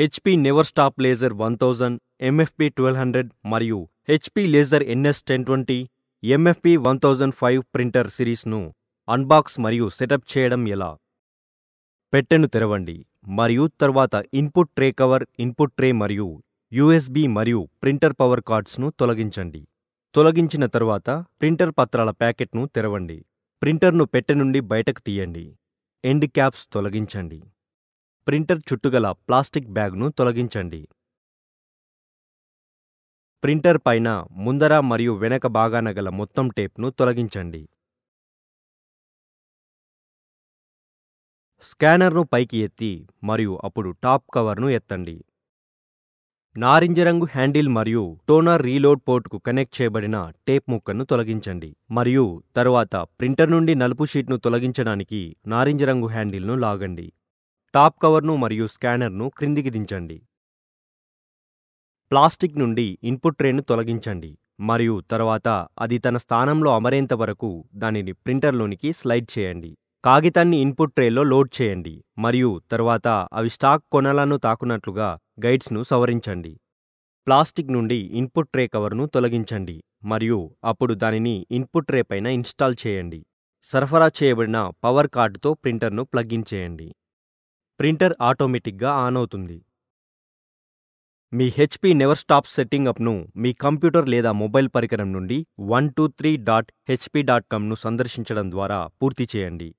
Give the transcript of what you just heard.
HP never stop laser one thousand MFP twelve hundred మరియు HP laser NS ten twenty MFP one thousand five printer సిరీస్ను unbox మరియు setup చేయడం ఎలా పెట్టెను తెరవండి మరియు తర్వాత input tray cover input tray మరియు యూఎస్బి మరియు ప్రింటర్ పవర్ కార్డ్స్ను తొలగించండి తొలగించిన తర్వాత ప్రింటర్ పత్రాల ప్యాకెట్ను తెరవండి ప్రింటర్ను పెట్టె నుండి బయటకు తీయండి ఎండ్ క్యాప్స్ తొలగించండి ప్రింటర్ చుట్టుగల ప్లాస్టిక్ బ్యాగ్ను తొలగించండి ప్రింటర్ పైన ముందర మరియు వెనక భాగాన గల మొత్తం టేప్ను తొలగించండి స్కానర్ను పైకి ఎత్తి మరియు అప్పుడు టాప్ కవర్ను ఎత్తండి నారింజ రంగు హ్యాండిల్ మరియు టోనర్ రీలోడ్ పోర్ట్కు కనెక్ట్ చేయబడిన టేప్ ముక్కను తొలగించండి మరియు తరువాత ప్రింటర్ నుండి నలుపు షీట్ను తొలగించడానికి నారింజ రంగు హ్యాండిల్ను లాగండి టాప్ కవర్ను మరియు స్కానర్ను క్రిందికి దించండి ప్లాస్టిక్ నుండి ఇన్పుట్ ట్రేను తొలగించండి మరియు తర్వాత అది తన స్థానంలో అమరేంత వరకు దానిని ప్రింటర్లోనికి స్లైడ్ చేయండి కాగితాన్ని ఇన్పుట్ ట్రేలో లోడ్ చేయండి మరియు తర్వాత అవి స్టాక్ కొనలను తాకునట్లుగా గైడ్స్ను సవరించండి ప్లాస్టిక్ నుండి ఇన్పుట్ ట్రే కవర్ను తొలగించండి మరియు అప్పుడు దానిని ఇన్పుట్ ట్రే పైన ఇన్స్టాల్ చేయండి సరఫరా చేయబడిన పవర్ కార్డుతో ప్రింటర్ను ప్లగ్ ఇన్ చేయండి ప్రింటర్ ఆటోమేటిక్గా ఆన్ అవుతుంది మీ హెచ్పి నెవర్ స్టాప్ సెట్టింగ్ అప్ను మీ కంప్యూటర్ లేదా మొబైల్ పరికరం నుండి one two three dot HP dot కామ్ను సందర్శించడం ద్వారా పూర్తి చేయండి